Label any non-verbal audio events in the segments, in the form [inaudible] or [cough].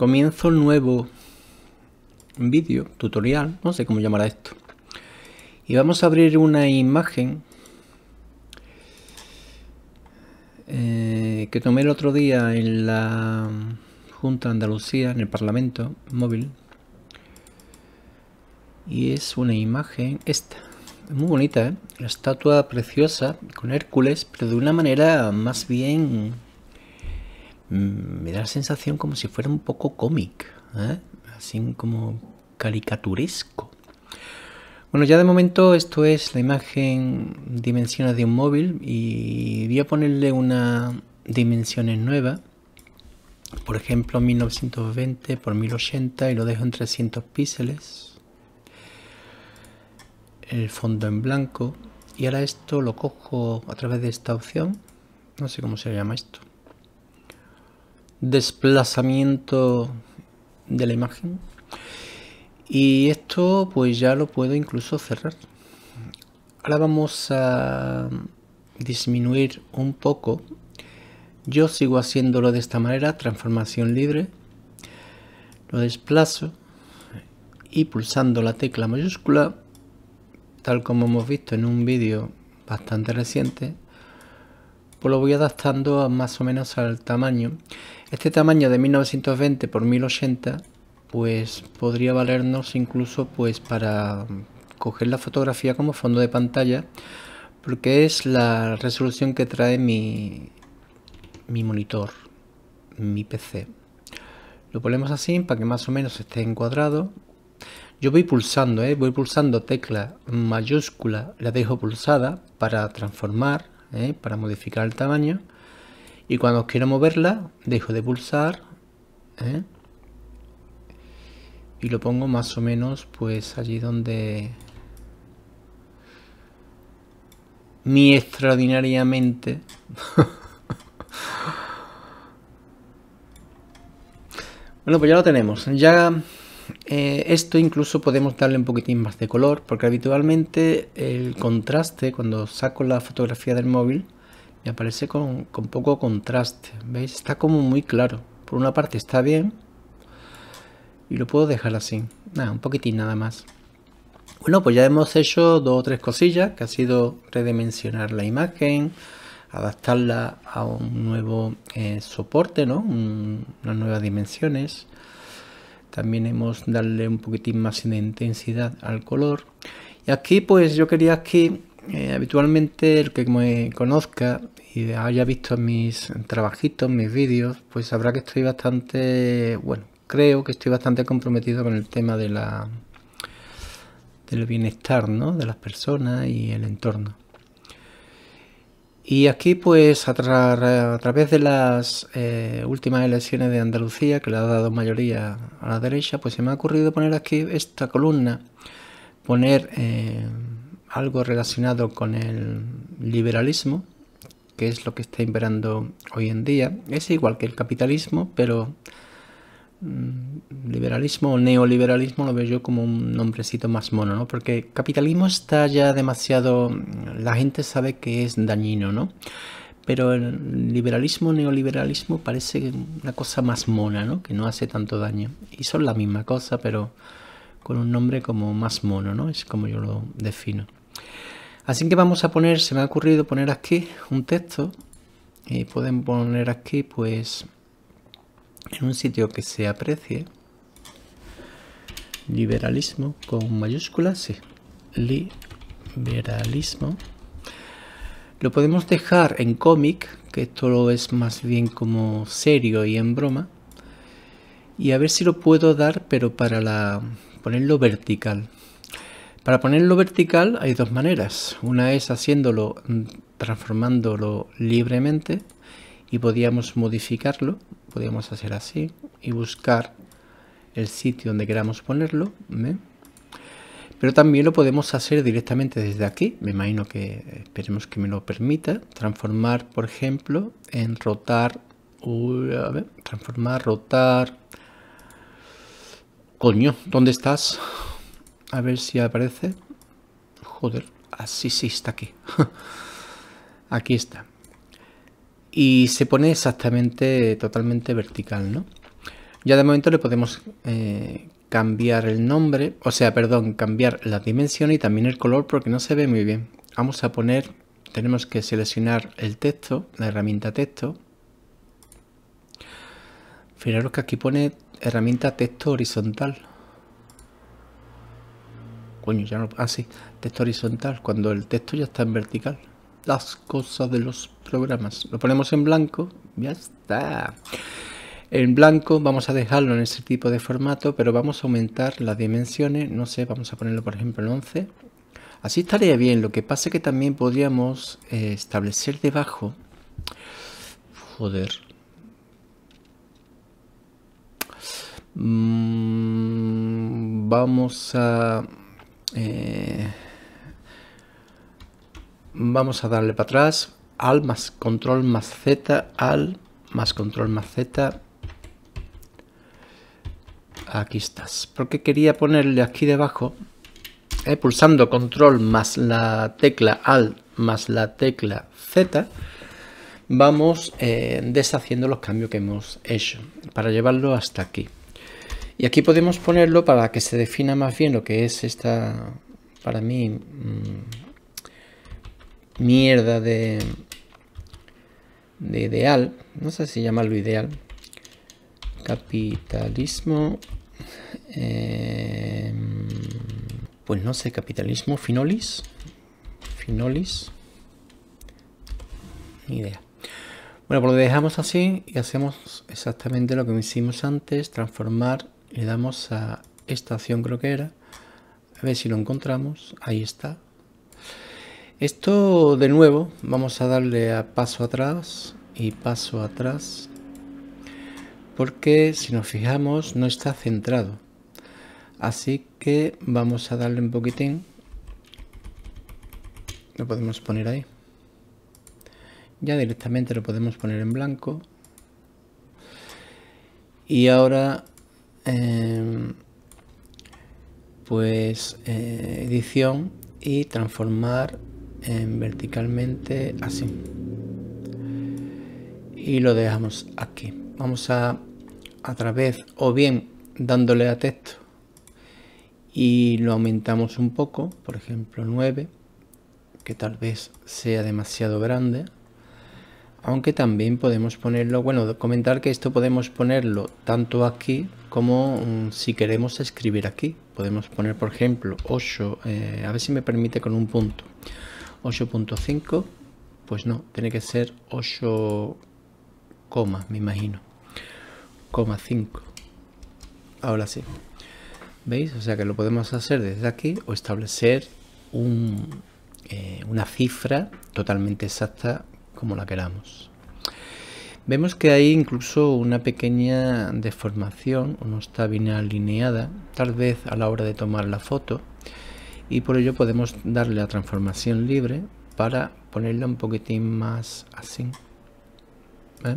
comienzo un nuevo vídeo, tutorial, no sé cómo llamará esto. Y vamos a abrir una imagen eh, que tomé el otro día en la Junta de Andalucía, en el Parlamento móvil. Y es una imagen esta. Muy bonita, ¿eh? La estatua preciosa con Hércules, pero de una manera más bien Mm, me da la sensación como si fuera un poco cómic, ¿eh? así como caricaturesco. Bueno, ya de momento esto es la imagen dimensiones de un móvil y voy a ponerle unas dimensiones nueva Por ejemplo, 1920 por 1080 y lo dejo en 300 píxeles. El fondo en blanco. Y ahora esto lo cojo a través de esta opción. No sé cómo se llama esto desplazamiento de la imagen. Y esto pues ya lo puedo incluso cerrar. Ahora vamos a disminuir un poco. Yo sigo haciéndolo de esta manera, transformación libre. Lo desplazo y pulsando la tecla mayúscula, tal como hemos visto en un vídeo bastante reciente, pues lo voy adaptando más o menos al tamaño. Este tamaño de 1920 x 1080 pues podría valernos incluso pues para coger la fotografía como fondo de pantalla porque es la resolución que trae mi, mi monitor, mi PC. Lo ponemos así para que más o menos esté encuadrado. Yo voy pulsando, ¿eh? voy pulsando tecla mayúscula, la dejo pulsada para transformar ¿eh? para modificar el tamaño. Y cuando quiero moverla, dejo de pulsar ¿eh? y lo pongo más o menos pues allí donde mi extraordinariamente [laughs] bueno pues ya lo tenemos ya eh, esto incluso podemos darle un poquitín más de color, porque habitualmente el contraste, cuando saco la fotografía del móvil, me aparece con, poco contraste. ¿Veis? Está como muy claro. Por una parte está bien, y lo puedo dejar así. Nada, un poquitín nada más. Bueno, pues ya hemos hecho dos o tres cosillas, que ha sido redimensionar la imagen, adaptarla a un nuevo eh, soporte, ¿no? unas nuevas dimensiones. También hemos darle un poquitín más de intensidad al color. Y aquí pues yo quería que eh, habitualmente el que me conozca y haya visto mis trabajitos, mis vídeos, pues sabrá que estoy bastante, bueno, creo que estoy bastante comprometido con el tema de la, del bienestar, De las personas y el entorno. Y aquí, pues, a, través de las eh, últimas elecciones de Andalucía, que le ha dado mayoría a la derecha, pues se me ha ocurrido poner aquí esta columna, poner eh, algo relacionado con el liberalismo, que es lo que está imperando hoy en día. Es igual que el capitalismo, pero Mm, liberalismo o neoliberalismo lo veo yo como un nombrecito más mono, ¿no? Porque capitalismo está ya demasiado... La gente sabe que es dañino, ¿no? Pero el liberalismo, neoliberalismo parece una cosa más mona, ¿no? Que no hace tanto daño. Y son la misma cosa, pero con un nombre como más mono, ¿no? Es como yo lo defino. Así que vamos a poner, se me ha ocurrido poner aquí un texto. Y pueden poner aquí, pues, en un sitio que se aprecie liberalismo con mayúsculas, sí, liberalismo. Lo podemos dejar en cómic, que esto lo es más bien como serio y en broma. Y a ver si lo puedo dar, pero para ponerlo vertical. Para ponerlo vertical hay dos maneras. Una es haciéndolo, mm, transformándolo libremente y podíamos modificarlo, podíamos hacer así y buscar el sitio donde queramos ponerlo, pero también lo podemos hacer directamente desde aquí, me imagino que esperemos que me lo permita, transformar por ejemplo en rotar, a ver, transformar, rotar, coño, ¿dónde estás? A ver si aparece, joder, así sí está aquí, [laughs] aquí está, y se pone exactamente totalmente vertical, ¿no? Ya de momento le podemos eh, cambiar el nombre, o sea, perdón, cambiar la dimensión y también el color porque no se ve muy bien. Vamos a poner, tenemos que seleccionar el texto, la herramienta texto. Fijaros que aquí pone herramienta texto horizontal. Coño, ya no... Ah, sí, texto horizontal, cuando el texto ya está en vertical las cosas de los programas. Lo ponemos en blanco, ya está. En blanco vamos a dejarlo en ese tipo de formato, pero vamos a aumentar las dimensiones, no sé, vamos a ponerlo por ejemplo en 11. Así estaría bien, lo que pasa es que también podríamos eh, establecer debajo... Joder. Mm, vamos a... Eh, vamos a darle para atrás, al más control más Z, al más control más Z. Aquí estás. Porque quería ponerle aquí debajo, eh, pulsando control más la tecla al más la tecla Z, vamos eh, deshaciendo los cambios que hemos hecho para llevarlo hasta aquí. Y aquí podemos ponerlo para que se defina más bien lo que es esta, para mí, mm, mierda de, de ideal, no sé si llamarlo ideal, capitalismo, em, pues no sé, capitalismo, finolis, finolis, ni idea. Bueno, pues lo dejamos así y hacemos exactamente lo que hicimos antes, transformar, le damos a esta acción creo que era, a ver si lo encontramos, ahí está, esto de nuevo, vamos a darle a paso atrás y paso atrás. Porque si nos fijamos no está centrado. Así que vamos a darle un poquitín. Lo podemos poner ahí. Ya directamente lo podemos poner en blanco. Y ahora, em, pues eh, edición y transformar verticalmente así y lo dejamos aquí vamos a a través o bien dándole a texto y lo aumentamos un poco por ejemplo 9 que tal vez sea demasiado grande aunque también podemos ponerlo bueno comentar que esto podemos ponerlo tanto aquí como mm, si queremos escribir aquí podemos poner por ejemplo 8 eh, a ver si me permite con un punto 8.5, pues no, tiene que ser 8, me imagino. 5. Ahora sí. ¿Veis? O sea que lo podemos hacer desde aquí o establecer un, eh, una cifra totalmente exacta como la queramos. Vemos que hay incluso una pequeña deformación, no está bien alineada, tal vez a la hora de tomar la foto, y por ello podemos darle la transformación libre para ponerla un poquitín más así. ¿eh?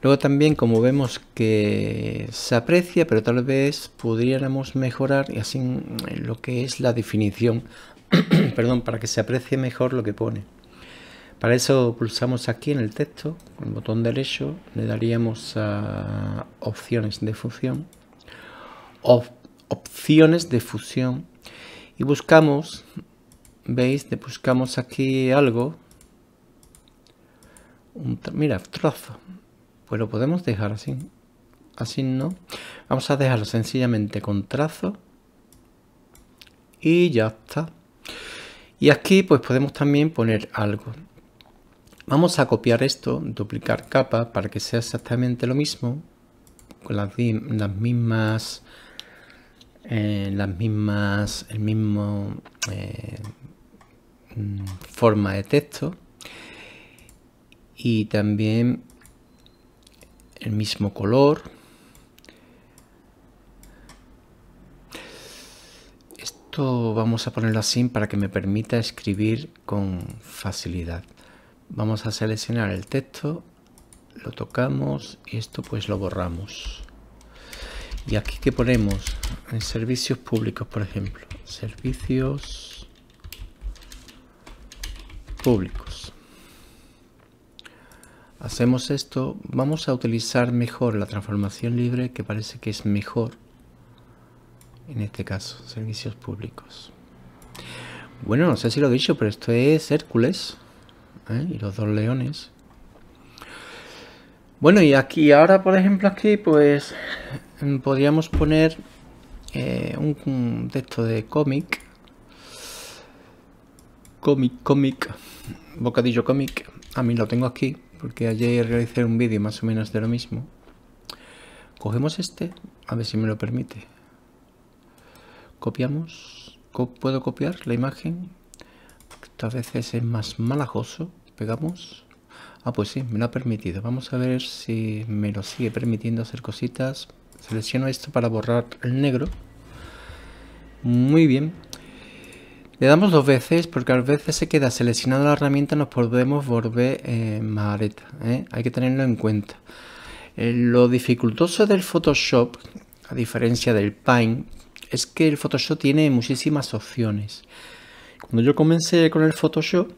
Luego también como vemos que se aprecia, pero tal vez pudiéramos mejorar y así mm, lo que es la definición, [coughs] perdón, para que se aprecie mejor lo que pone. Para eso pulsamos aquí en el texto, con el botón derecho, le daríamos a opciones de fusión, o opciones de fusión y buscamos, veis, le buscamos aquí algo, un, mira, trazo, pues lo podemos dejar así, así no, vamos a dejarlo sencillamente con trazo y ya está. Y aquí pues podemos también poner algo. Vamos a copiar esto, duplicar capa para que sea exactamente lo mismo, con las mismas en eh, las mismas, el mismo eh, mm, forma de texto y también el mismo color. Esto vamos a ponerlo así para que me permita escribir con facilidad. Vamos a seleccionar el texto, lo tocamos y esto pues lo borramos. Y aquí que ponemos en servicios públicos, por ejemplo. Servicios públicos. Hacemos esto. Vamos a utilizar mejor la transformación libre que parece que es mejor. En este caso, servicios públicos. Bueno, no sé si lo he dicho, pero esto es Hércules. ¿eh? Y los dos leones. Bueno, y aquí ahora, por ejemplo, aquí pues podríamos poner eh, un, texto de cómic. Cómic, cómic, bocadillo cómic. A mí lo tengo aquí porque ayer realicé un vídeo más o menos de lo mismo. Cogemos este, a ver si me lo permite. Copiamos. puedo copiar la imagen. A veces es más malajoso. Pegamos. Ah, pues sí, me lo ha permitido. Vamos a ver si me lo sigue permitiendo hacer cositas. Selecciono esto para borrar el negro. Muy bien. Le damos dos veces porque a veces se queda seleccionada la herramienta nos podemos volver eh, maleta. ¿eh? Hay que tenerlo en cuenta. Eh, lo dificultoso del Photoshop, a diferencia del Paint, es que el Photoshop tiene muchísimas opciones. Cuando yo comencé con el Photoshop,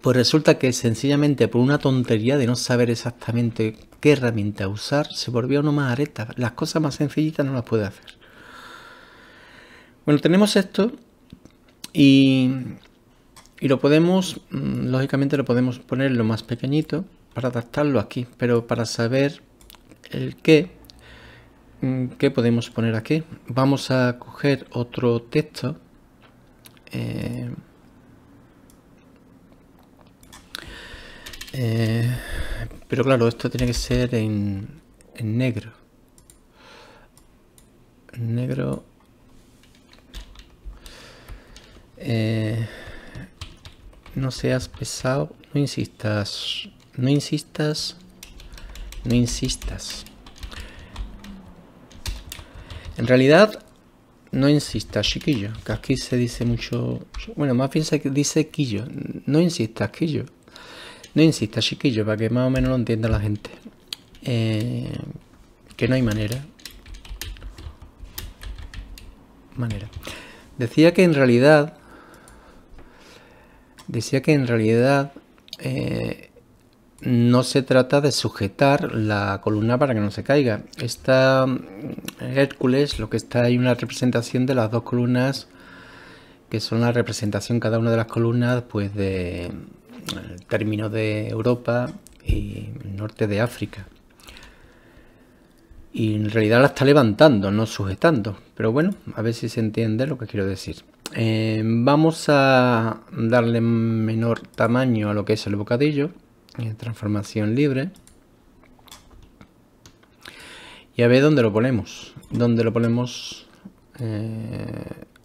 pues resulta que sencillamente por una tontería de no saber exactamente qué herramienta usar, se volvió uno más areta. Las cosas más sencillitas no las puede hacer. Bueno, tenemos esto y, lo podemos, mm, lógicamente lo podemos poner lo más pequeñito para adaptarlo aquí, pero para saber el qué, mm, qué podemos poner aquí. Vamos a coger otro texto. Eh, Eh, pero claro, esto tiene que ser en, en negro. Negro. Eh, no seas pesado. No insistas. No insistas. No insistas. En realidad, no insistas, chiquillo. Que aquí se dice mucho. Bueno, más bien se dice quillo. No insistas, quillo. No insista, chiquillo, para que más o menos lo entienda la gente. Eh, que no hay manera. Manera. Decía que en realidad... Decía que en realidad... Eh, no se trata de sujetar la columna para que no se caiga. Esta mm, Hércules, lo que está ahí, una representación de las dos columnas, que son la representación cada una de las columnas, pues de, eh, término de Europa y norte de África. Y en realidad la está levantando, no sujetando. Pero bueno, a ver si se entiende lo que quiero decir. Eh, vamos a darle menor tamaño a lo que es el bocadillo. Eh, transformación libre. Y a ver dónde lo ponemos. Dónde lo ponemos.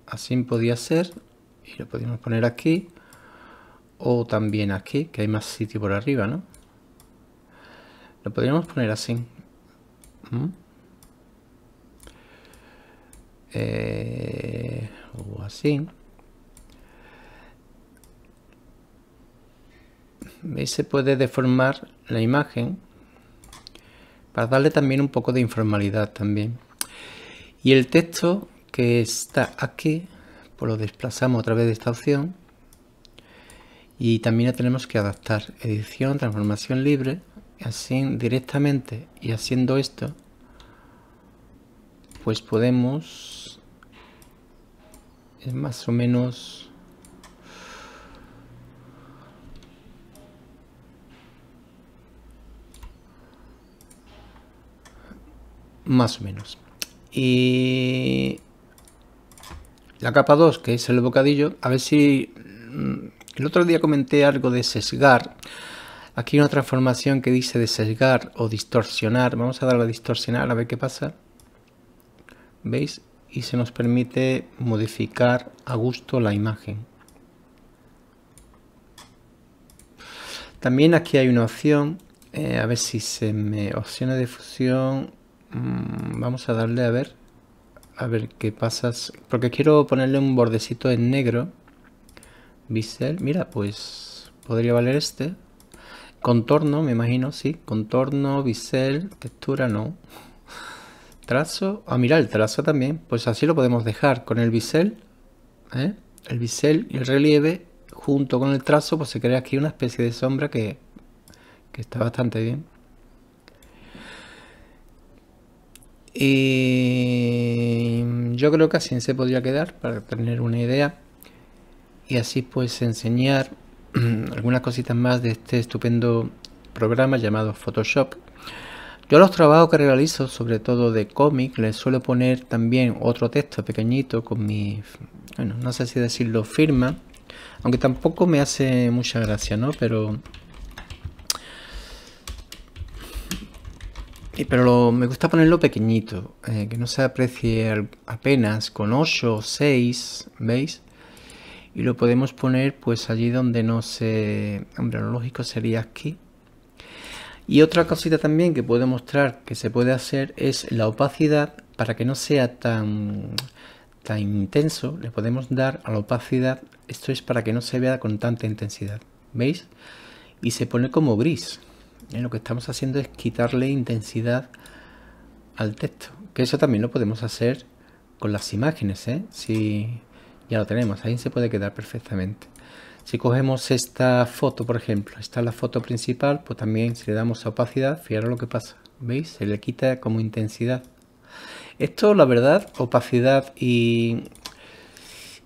así podía ser. Y lo podemos poner aquí o también aquí, que hay más sitio por arriba, ¿no? Lo podríamos poner así. ¿Mm? Eh, o así. ¿Veis? Se puede deformar la imagen para darle también un poco de informalidad también. Y el texto que está aquí, por pues lo desplazamos a través de esta opción y también tenemos que adaptar. Edición, transformación libre, así directamente y haciendo esto, pues podemos, más o menos... Más o menos. Y la capa 2, que es el bocadillo, a ver si mm, el otro día comenté algo de sesgar. Aquí hay una transformación que dice de sesgar o distorsionar. Vamos a darle a distorsionar a ver qué pasa. ¿Veis? Y se nos permite modificar a gusto la imagen. También aquí hay una opción. Eh, a ver si se me... Opciones de fusión. Mm, vamos a darle a ver. A ver qué pasa. Porque quiero ponerle un bordecito en negro bisel, mira, pues podría valer este. Contorno, me imagino, sí. Contorno, bisel, textura, no. Trazo, a ah, mirar el trazo también. Pues así lo podemos dejar con el bisel. ¿eh? El bisel y el relieve junto con el trazo, pues se crea aquí una especie de sombra que, que está bastante bien. Y yo creo que así se podría quedar para tener una idea y así pues enseñar [clears throat] algunas cositas más de este estupendo programa llamado Photoshop. Yo los trabajos que realizo, sobre todo de cómic, les suelo poner también otro texto pequeñito con mi, bueno, no sé si decirlo firma, aunque tampoco me hace mucha gracia, ¿no? Pero... Pero me gusta ponerlo pequeñito, eh, que no se aprecie apenas con 8 o 6, ¿veis? y lo podemos poner pues allí donde no se... hombre, lo lógico sería aquí. Y otra cosita también que puedo mostrar que se puede hacer es la opacidad para que no sea tan, tan intenso. Le podemos dar a la opacidad, esto es para que no se vea con tanta intensidad. ¿Veis? Y se pone como gris. Lo que estamos haciendo es quitarle intensidad al texto. Que eso también lo podemos hacer con las imágenes. ¿eh? Si ya lo tenemos, ahí se puede quedar perfectamente. Si cogemos esta foto, por ejemplo, esta es la foto principal, pues también si le damos a opacidad, fijaros lo que pasa, ¿veis? Se le quita como intensidad. Esto, la verdad, opacidad y,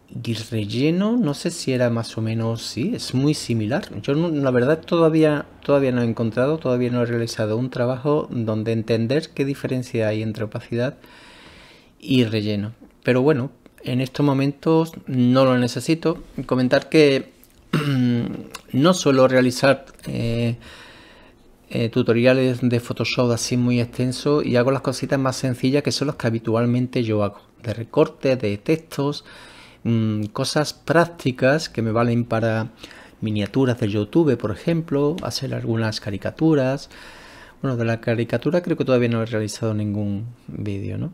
y relleno, no sé si era más o menos, sí, es muy similar. Yo la verdad todavía, todavía no he encontrado, todavía no he realizado un trabajo donde entender qué diferencia hay entre opacidad y relleno. Pero bueno, en estos momentos no lo necesito. Comentar que [clears throat] no suelo realizar eh, eh, tutoriales de Photoshop así muy extenso y hago las cositas más sencillas que son las que habitualmente yo hago. De recortes, de textos, mm, cosas prácticas que me valen para miniaturas de YouTube, por ejemplo, hacer algunas caricaturas. Bueno, de la caricatura creo que todavía no he realizado ningún vídeo, ¿no?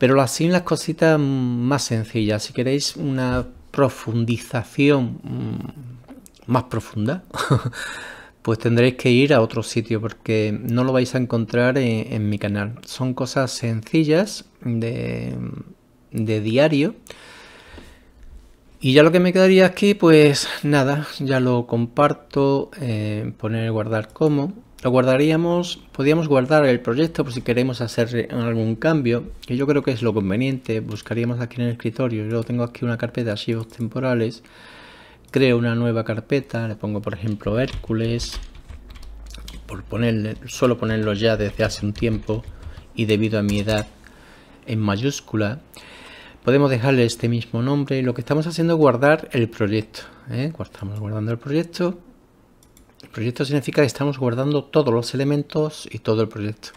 Pero así las cositas más sencillas, si queréis una profundización mm, más profunda, [laughs] pues tendréis que ir a otro sitio porque no lo vais a encontrar en, mi canal. Son cosas sencillas de, diario. Y ya lo que me quedaría aquí, pues nada, ya lo comparto, eh, poner guardar como lo guardaríamos, podríamos guardar el proyecto por si queremos hacer algún cambio, que yo creo que es lo conveniente, buscaríamos aquí en el escritorio, yo tengo aquí una carpeta de archivos temporales, creo una nueva carpeta, le pongo por ejemplo Hércules, por ponerle, solo ponerlo ya desde hace un tiempo y debido a mi edad en mayúscula, podemos dejarle este mismo nombre, lo que estamos haciendo es guardar el proyecto, estamos ¿eh? guardando el proyecto proyecto significa que estamos guardando todos los elementos y todo el proyecto.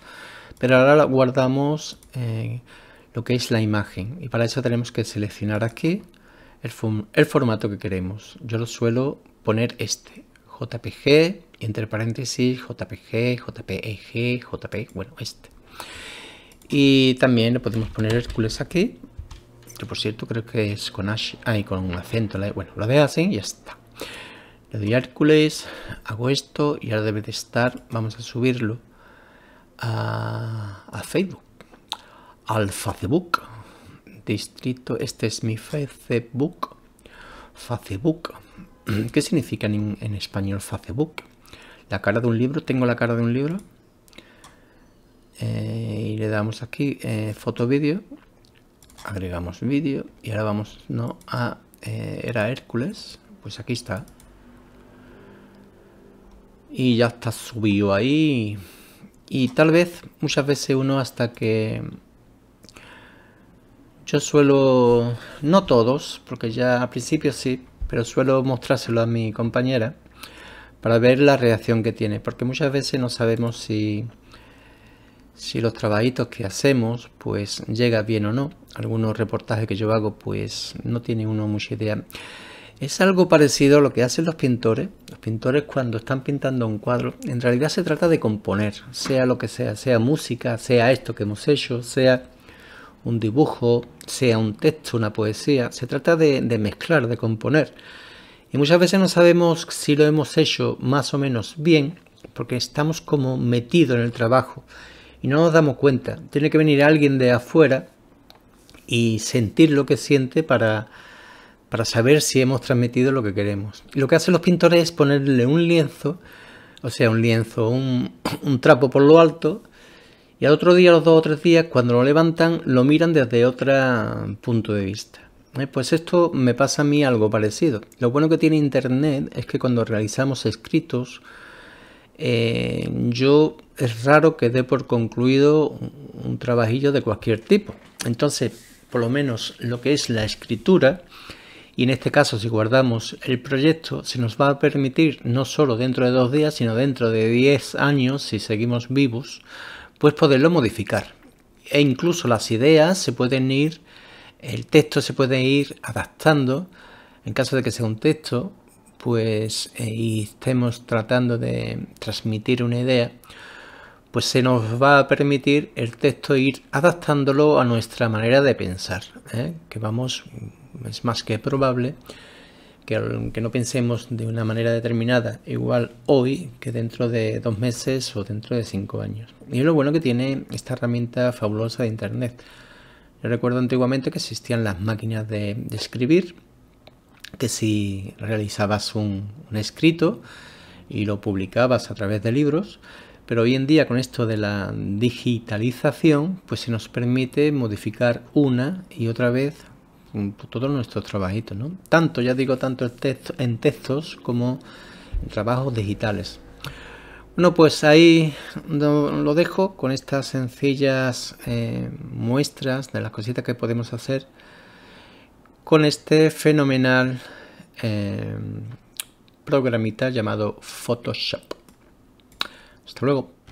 Pero ahora guardamos eh, lo que es la imagen y para eso tenemos que seleccionar aquí el, formato que queremos. Yo lo suelo poner este, JPG, entre paréntesis, JPG, JPEG, JP, e bueno, este. Y también le podemos poner Hércules aquí, que por cierto creo que es con, ash, con acento, e, bueno, lo dejo así y ya está. Le doy Hércules, hago esto y ahora debe de estar, vamos a subirlo a, Facebook, al Facebook. Distrito, este es mi Facebook. Facebook. [clears throat] ¿Qué significa en, español Facebook? La cara de un libro, tengo la cara de un libro. Eh, y le damos aquí eh, foto vídeo agregamos vídeo y ahora vamos no a eh, era Hércules pues aquí está y ya está subido ahí. Y tal vez muchas veces uno hasta que... Yo suelo, no todos, porque ya al principio sí, pero suelo mostrárselo a mi compañera para ver la reacción que tiene, porque muchas veces no sabemos si, si los trabajitos que hacemos pues llega bien o no. Algunos reportajes que yo hago pues no tiene uno mucha idea. Es algo parecido a lo que hacen los pintores, pintores cuando están pintando un cuadro, en realidad se trata de componer, sea lo que sea, sea música, sea esto que hemos hecho, sea un dibujo, sea un texto, una poesía, se trata de, mezclar, de componer. Y muchas veces no sabemos si lo hemos hecho más o menos bien, porque estamos como metidos en el trabajo y no nos damos cuenta. Tiene que venir alguien de afuera y sentir lo que siente para para saber si hemos transmitido lo que queremos. lo que hacen los pintores es ponerle un lienzo, o sea, un lienzo, [coughs] un, trapo por lo alto, y al otro día, los dos o tres días, cuando lo levantan, lo miran desde otro punto de vista. Eh, pues esto me pasa a mí algo parecido. Lo bueno que tiene Internet es que cuando realizamos escritos, eh, yo es raro que dé por concluido un trabajillo de cualquier tipo. Entonces, por lo menos lo que es la escritura, y en este caso si guardamos el proyecto se nos va a permitir no solo dentro de dos días sino dentro de 10 años si seguimos vivos pues poderlo modificar e incluso las ideas se pueden ir el texto se puede ir adaptando en caso de que sea un texto pues eh, y estemos tratando de transmitir una idea pues se nos va a permitir el texto ir adaptándolo a nuestra manera de pensar ¿eh? que vamos es más que probable que aunque no pensemos de una manera determinada igual hoy que dentro de dos meses o dentro de cinco años. Y es lo bueno que tiene esta herramienta fabulosa de Internet. Yo recuerdo antiguamente que existían las máquinas de, escribir, que si realizabas un, escrito y lo publicabas a través de libros, pero hoy en día con esto de la digitalización, pues se nos permite modificar una y otra vez todo nuestro trabajitos, ¿no? Tanto, ya digo, tanto en textos como trabajos digitales. Bueno, pues ahí lo dejo con estas sencillas eh, muestras de las cositas que podemos hacer con este fenomenal eh, programita llamado Photoshop. Hasta luego.